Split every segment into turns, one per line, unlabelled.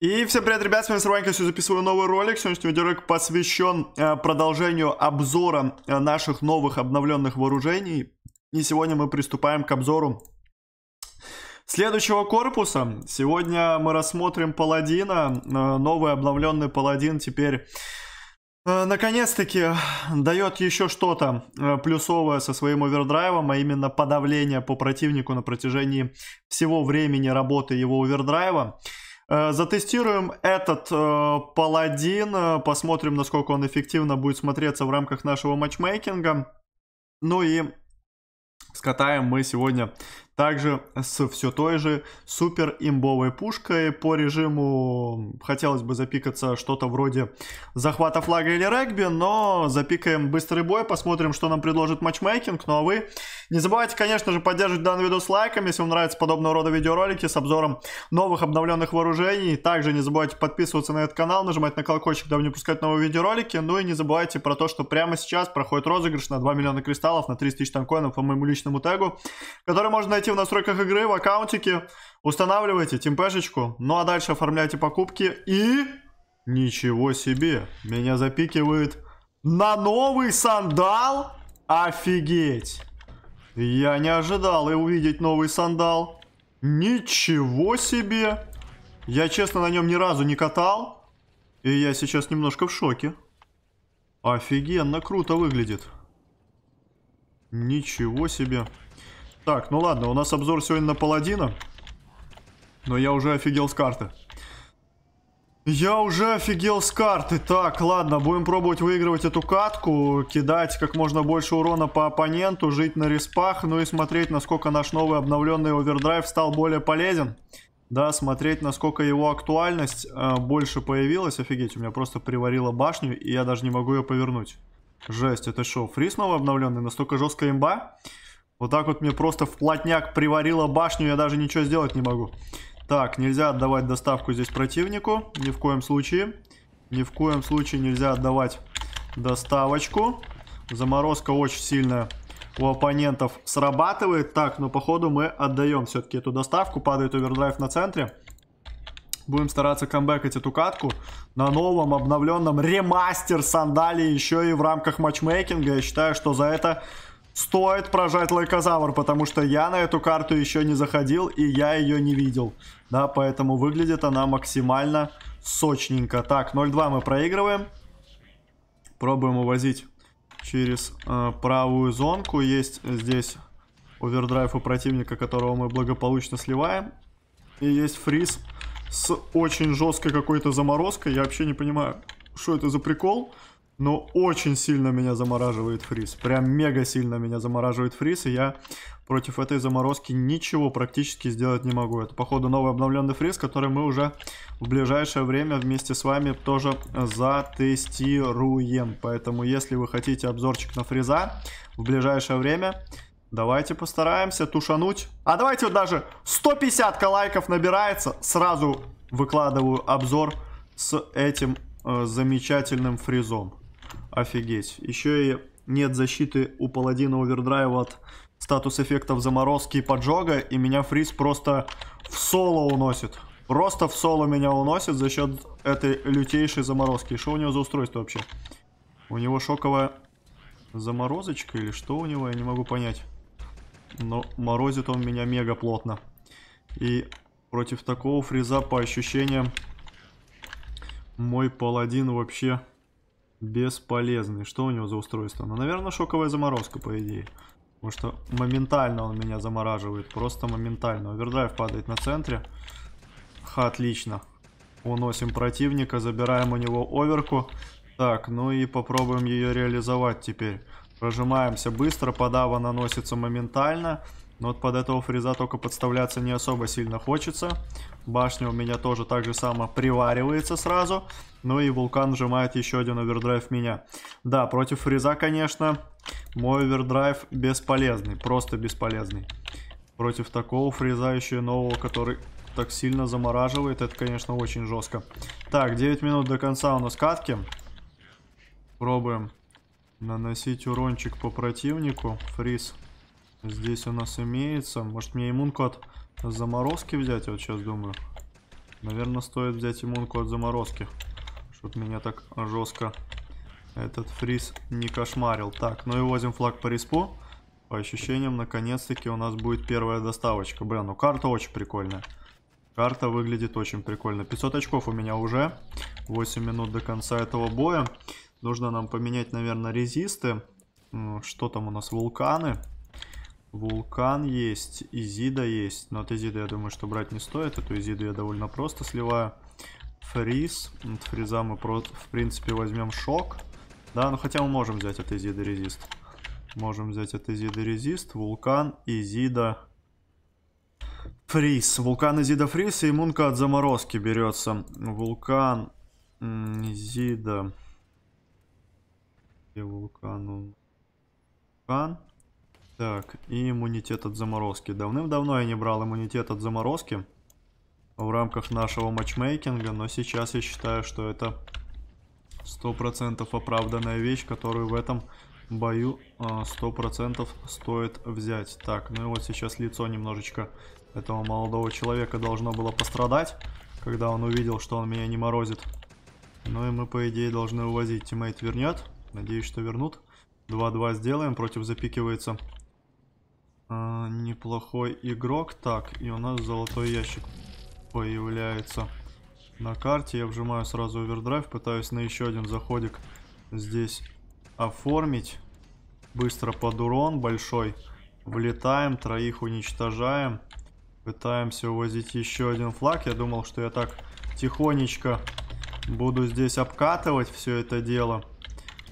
И всем привет, ребят, с вами Сарванька, сегодня записываю новый ролик. Сегодняшний видеоролик посвящен э, продолжению обзора э, наших новых обновленных вооружений. И сегодня мы приступаем к обзору следующего корпуса. Сегодня мы рассмотрим Паладина, э, новый обновленный Паладин теперь... Э, наконец-таки дает еще что-то э, плюсовое со своим овердрайвом, а именно подавление по противнику на протяжении всего времени работы его овердрайва. Э, затестируем этот э, паладин, э, посмотрим, насколько он эффективно будет смотреться в рамках нашего матчмейкинга. Ну и скатаем мы сегодня также с все той же супер имбовой пушкой по режиму хотелось бы запикаться что-то вроде захвата флага или регби, но запикаем быстрый бой, посмотрим, что нам предложит матчмейкинг. Ну а вы не забывайте, конечно же, поддерживать данный видос лайком, если вам нравятся подобного рода видеоролики с обзором новых обновленных вооружений. Также не забывайте подписываться на этот канал, нажимать на колокольчик, дабы не пускать новые видеоролики. Ну и не забывайте про то, что прямо сейчас проходит розыгрыш на 2 миллиона кристаллов, на 30 тысяч танкоинов по моему личному тегу, который можно найти Заходите в настройках игры, в аккаунтике, устанавливайте темпешечку, ну а дальше оформляйте покупки и... Ничего себе, меня запикивает на новый сандал? Офигеть! Я не ожидал и увидеть новый сандал. Ничего себе! Я, честно, на нем ни разу не катал. И я сейчас немножко в шоке. Офигенно круто выглядит. Ничего себе. Так, ну ладно, у нас обзор сегодня на паладина. Но я уже офигел с карты. Я уже офигел с карты. Так, ладно, будем пробовать выигрывать эту катку, кидать как можно больше урона по оппоненту, жить на респах, ну и смотреть, насколько наш новый обновленный овердрайв стал более полезен. Да, смотреть, насколько его актуальность э, больше появилась. Офигеть, у меня просто приварила башню, и я даже не могу ее повернуть. Жесть, это шоу. Фри новый обновленный, настолько жесткая имба. Вот так вот мне просто вплотняк приварило башню, я даже ничего сделать не могу. Так, нельзя отдавать доставку здесь противнику, ни в коем случае. Ни в коем случае нельзя отдавать доставочку. Заморозка очень сильная у оппонентов срабатывает. Так, но ну, походу мы отдаем все-таки эту доставку. Падает овердрайв на центре. Будем стараться камбэкать эту катку на новом обновленном ремастер сандалии еще и в рамках матчмейкинга. Я считаю, что за это стоит прожать лайкозавр, потому что я на эту карту еще не заходил и я ее не видел. Да, поэтому выглядит она максимально сочненько. Так, 0-2 мы проигрываем. Пробуем увозить через э, правую зонку. Есть здесь овердрайв у противника, которого мы благополучно сливаем. И есть фриз с очень жесткой какой-то заморозкой. Я вообще не понимаю, что это за прикол но очень сильно меня замораживает фриз. Прям мега сильно меня замораживает фриз, и я против этой заморозки ничего практически сделать не могу. Это, походу, новый обновленный фриз, который мы уже в ближайшее время вместе с вами тоже затестируем. Поэтому, если вы хотите обзорчик на фриза в ближайшее время, давайте постараемся тушануть. А давайте вот даже 150 лайков набирается, сразу выкладываю обзор с этим э, замечательным фризом. Офигеть. Еще и нет защиты у паладина овердрайва от статус эффектов заморозки и поджога, и меня фриз просто в соло уносит. Просто в соло меня уносит за счет этой лютейшей заморозки. Что у него за устройство вообще? У него шоковая заморозочка или что у него, я не могу понять. Но морозит он меня мега плотно. И против такого фриза, по ощущениям, мой паладин вообще Бесполезный. Что у него за устройство? Ну, наверное, шоковая заморозка, по идее. Потому что моментально он меня замораживает. Просто моментально. Овердрайв падает на центре. Ха, отлично. Уносим противника, забираем у него оверку. Так, ну и попробуем ее реализовать теперь. Прожимаемся быстро, подава наносится моментально. Но вот под этого фреза только подставляться не особо сильно хочется. Башня у меня тоже так же само приваривается сразу. Ну и вулкан сжимает еще один овердрайв меня. Да, против фреза, конечно, мой овердрайв бесполезный. Просто бесполезный. Против такого фреза еще и нового, который так сильно замораживает. Это, конечно, очень жестко. Так, 9 минут до конца у нас катки. Пробуем наносить урончик по противнику. Фриз. Фриз. Здесь у нас имеется. Может мне иммунку от заморозки взять? Вот сейчас думаю. Наверное, стоит взять иммунку от заморозки. Чтоб меня так жестко этот фриз не кошмарил. Так, ну и возим флаг по респу. По ощущениям, наконец-таки у нас будет первая доставочка. Бля, ну карта очень прикольная. Карта выглядит очень прикольно. 500 очков у меня уже. 8 минут до конца этого боя. Нужно нам поменять, наверное, резисты. Что там у нас? Вулканы. Вулкан есть, Изида есть. Но от Изида, я думаю, что брать не стоит. Эту Изиду я довольно просто сливаю. Фриз. От Фриза мы, про в принципе, возьмем шок. Да, ну хотя мы можем взять от Изида резист. Можем взять от Изида резист. Вулкан, Изида... Фриз. Вулкан Изида Фриз и иммунка от заморозки берется. Вулкан Изида... И вулкану... Вулкан... Так, и иммунитет от заморозки. Давным-давно я не брал иммунитет от заморозки в рамках нашего матчмейкинга, но сейчас я считаю, что это 100% оправданная вещь, которую в этом бою 100% а, стоит взять. Так, ну и вот сейчас лицо немножечко этого молодого человека должно было пострадать, когда он увидел, что он меня не морозит. Ну и мы, по идее, должны увозить. Тиммейт вернет. Надеюсь, что вернут. 2-2 сделаем. Против запикивается а, неплохой игрок. Так, и у нас золотой ящик появляется на карте. Я вжимаю сразу овердрайв, пытаюсь на еще один заходик здесь оформить. Быстро под урон большой. Влетаем, троих уничтожаем. Пытаемся увозить еще один флаг. Я думал, что я так тихонечко буду здесь обкатывать все это дело.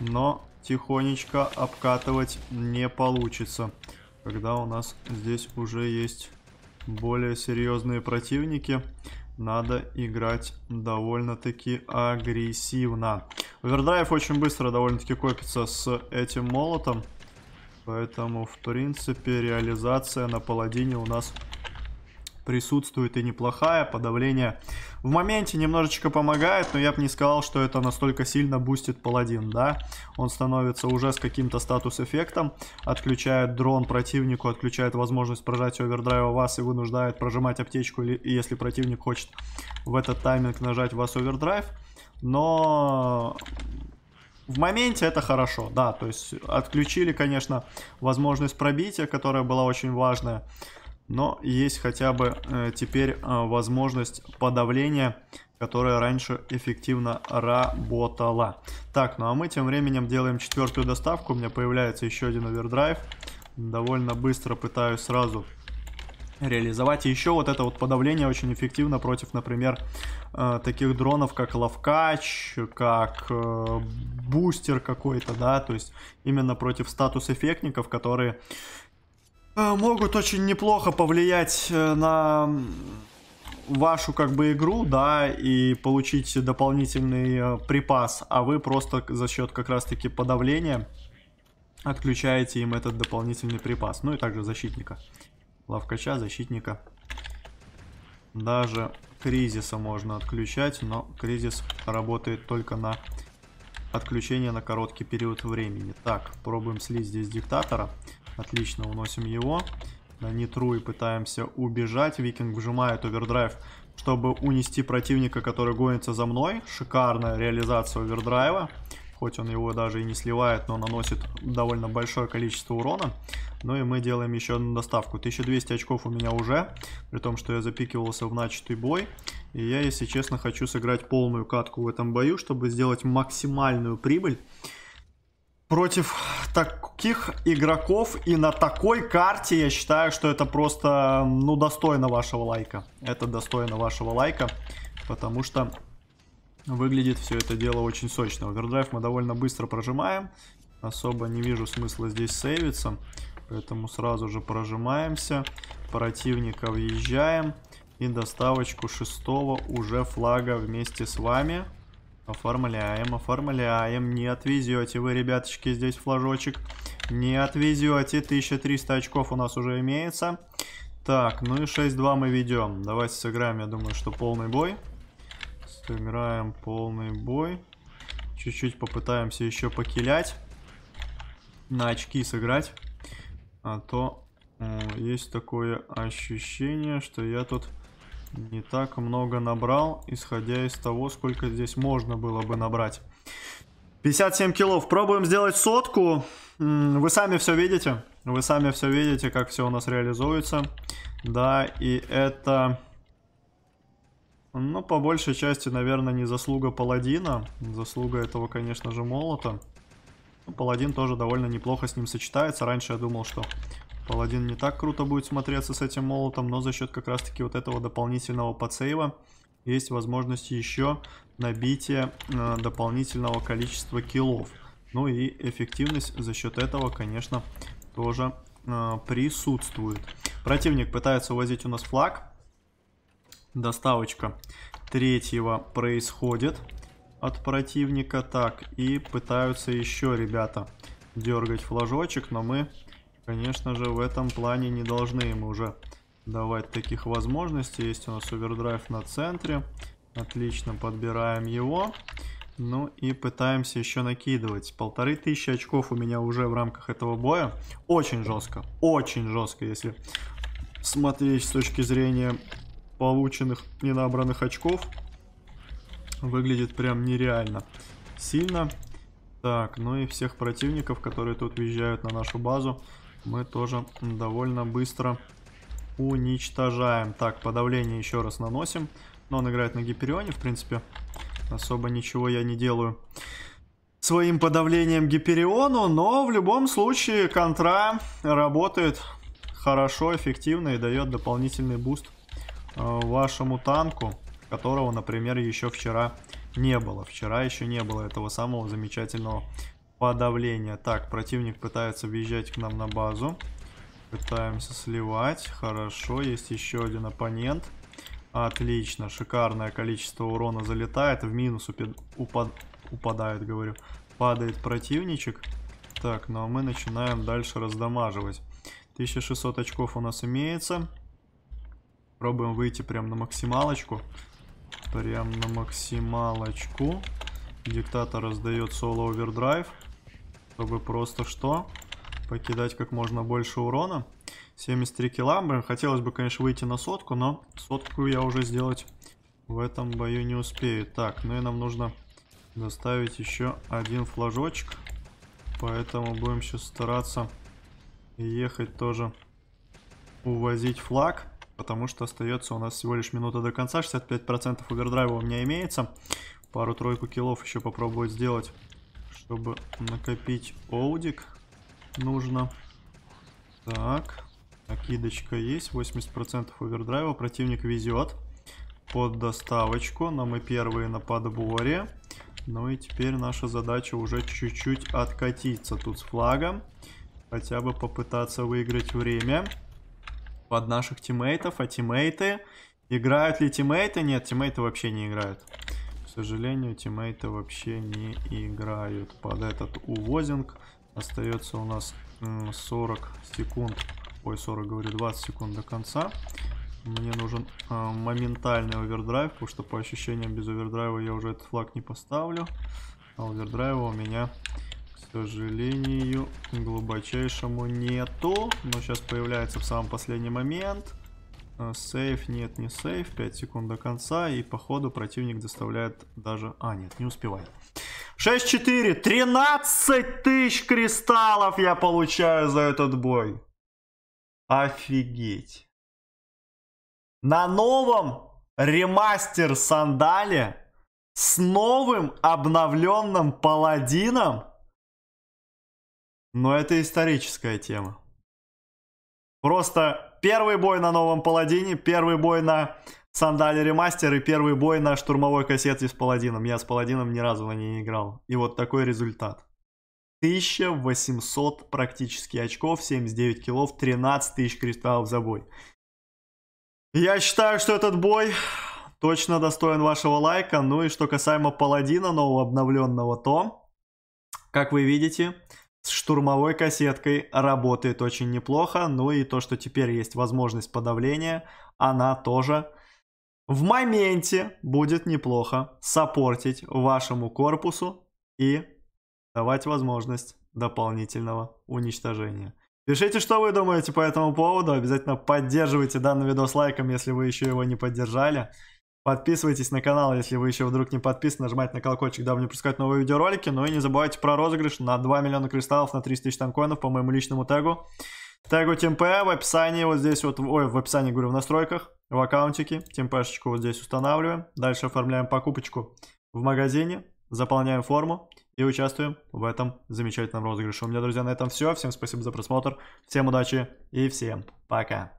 Но тихонечко обкатывать не получится когда у нас здесь уже есть более серьезные противники, надо играть довольно-таки агрессивно. Овердрайв очень быстро довольно-таки копится с этим молотом. Поэтому, в принципе, реализация на паладине у нас присутствует и неплохая, подавление в моменте немножечко помогает, но я бы не сказал, что это настолько сильно бустит паладин, да, он становится уже с каким-то статус-эффектом, отключает дрон противнику, отключает возможность прожать овердрайва вас и вынуждает прожимать аптечку, если противник хочет в этот тайминг нажать вас овердрайв, но в моменте это хорошо, да, то есть отключили, конечно, возможность пробития, которая была очень важная, но есть хотя бы э, теперь э, возможность подавления, которая раньше эффективно работала. Так, ну а мы тем временем делаем четвертую доставку, у меня появляется еще один овердрайв. Довольно быстро пытаюсь сразу реализовать. И еще вот это вот подавление очень эффективно против, например, э, таких дронов, как ловкач, как Бустер какой-то, да, то есть именно против статус-эффектников, которые Э, могут очень неплохо повлиять э, на вашу как бы игру, да, и получить дополнительный э, припас, а вы просто за счет как раз-таки подавления отключаете им этот дополнительный припас. Ну и также защитника. Лавкача, защитника. Даже кризиса можно отключать, но кризис работает только на отключение на короткий период времени. Так, пробуем слить здесь диктатора. Отлично, уносим его. На нитру и пытаемся убежать. Викинг вжимает овердрайв, чтобы унести противника, который гонится за мной. Шикарная реализация овердрайва. Хоть он его даже и не сливает, но наносит довольно большое количество урона. Ну и мы делаем еще одну доставку. 1200 очков у меня уже, при том, что я запикивался в начатый бой. И я, если честно, хочу сыграть полную катку в этом бою, чтобы сделать максимальную прибыль против таких игроков и на такой карте я считаю, что это просто, ну, достойно вашего лайка. Это достойно вашего лайка, потому что выглядит все это дело очень сочно. Овердрайв мы довольно быстро прожимаем. Особо не вижу смысла здесь сейвиться, поэтому сразу же прожимаемся. Противника въезжаем и доставочку шестого уже флага вместе с вами. Оформляем, оформляем. Не отвезете вы, ребяточки, здесь флажочек. Не отвезете. 1300 очков у нас уже имеется. Так, ну и 6-2 мы ведем. Давайте сыграем, я думаю, что полный бой. Сыграем полный бой. Чуть-чуть попытаемся еще покилять. На очки сыграть. А то э, есть такое ощущение, что я тут не так много набрал, исходя из того, сколько здесь можно было бы набрать. 57 килов. Пробуем сделать сотку. Вы сами все видите. Вы сами все видите, как все у нас реализуется. Да, и это... Ну, по большей части, наверное, не заслуга Паладина. Заслуга этого, конечно же, Молота. Ну, паладин тоже довольно неплохо с ним сочетается. Раньше я думал, что Паладин не так круто будет смотреться с этим молотом, но за счет как раз-таки вот этого дополнительного подсейва есть возможность еще набития э, дополнительного количества киллов. Ну и эффективность за счет этого, конечно, тоже э, присутствует. Противник пытается увозить у нас флаг. Доставочка третьего происходит от противника. Так, и пытаются еще ребята дергать флажочек, но мы Конечно же, в этом плане не должны им уже давать таких возможностей. Есть у нас овердрайв на центре. Отлично, подбираем его. Ну и пытаемся еще накидывать. Полторы тысячи очков у меня уже в рамках этого боя. Очень жестко, очень жестко, если смотреть с точки зрения полученных и набранных очков. Выглядит прям нереально сильно. Так, ну и всех противников, которые тут въезжают на нашу базу, мы тоже довольно быстро уничтожаем. Так, подавление еще раз наносим. Но он играет на Гиперионе, в принципе. Особо ничего я не делаю своим подавлением Гипериону, но в любом случае контра работает хорошо, эффективно и дает дополнительный буст э, вашему танку, которого, например, еще вчера не было. Вчера еще не было этого самого замечательного подавление. Так, противник пытается въезжать к нам на базу. Пытаемся сливать. Хорошо, есть еще один оппонент. Отлично, шикарное количество урона залетает. В минус Упад... упадает, говорю. Падает противничек. Так, ну а мы начинаем дальше раздамаживать. 1600 очков у нас имеется. Пробуем выйти прям на максималочку. Прям на максималочку. Диктатор раздает соло овердрайв чтобы просто что? Покидать как можно больше урона. 73 кило. Хотелось бы, конечно, выйти на сотку, но сотку я уже сделать в этом бою не успею. Так, ну и нам нужно доставить еще один флажочек. Поэтому будем сейчас стараться ехать тоже увозить флаг. Потому что остается у нас всего лишь минута до конца. 65% овердрайва у меня имеется. Пару-тройку киллов еще попробовать сделать чтобы накопить Оудик, нужно. Так, накидочка есть, 80% овердрайва, противник везет под доставочку, но мы первые на подборе. Ну и теперь наша задача уже чуть-чуть откатиться тут с флагом, хотя бы попытаться выиграть время под наших тиммейтов, а тиммейты... Играют ли тиммейты? Нет, тиммейты вообще не играют сожалению, тиммейты вообще не играют под этот увозинг. Остается у нас 40 секунд, ой, 40, говорю, 20 секунд до конца. Мне нужен э, моментальный овердрайв, потому что по ощущениям без овердрайва я уже этот флаг не поставлю. А овердрайва у меня, к сожалению, глубочайшему нету. Но сейчас появляется в самый последний момент. Э, сейф, нет, не сейф. 5 секунд до конца. И походу противник доставляет даже... А, нет, не успевает. 6-4. 13 тысяч кристаллов я получаю за этот бой. Офигеть. На новом ремастер Сандали с новым обновленным паладином. Но это историческая тема. Просто Первый бой на новом паладине, первый бой на сандале ремастер и первый бой на штурмовой кассете с паладином. Я с паладином ни разу на ней не играл. И вот такой результат. 1800 практически очков, 79 килов, 13 тысяч кристаллов за бой. Я считаю, что этот бой точно достоин вашего лайка. Ну и что касаемо паладина нового обновленного, то, как вы видите, с штурмовой кассеткой работает очень неплохо. Ну и то, что теперь есть возможность подавления, она тоже в моменте будет неплохо сопортить вашему корпусу и давать возможность дополнительного уничтожения. Пишите, что вы думаете по этому поводу. Обязательно поддерживайте данный видос лайком, если вы еще его не поддержали. Подписывайтесь на канал, если вы еще вдруг не подписаны. Нажимайте на колокольчик, дабы не пропускать новые видеоролики. Ну и не забывайте про розыгрыш на 2 миллиона кристаллов на 300 тысяч танкоинов по моему личному тегу. Тегу ТМП в описании, вот здесь вот, ой, в описании, говорю, в настройках, в аккаунтике. ТМПшечку вот здесь устанавливаем. Дальше оформляем покупочку в магазине, заполняем форму и участвуем в этом замечательном розыгрыше. У меня, друзья, на этом все. Всем спасибо за просмотр, всем удачи и всем пока.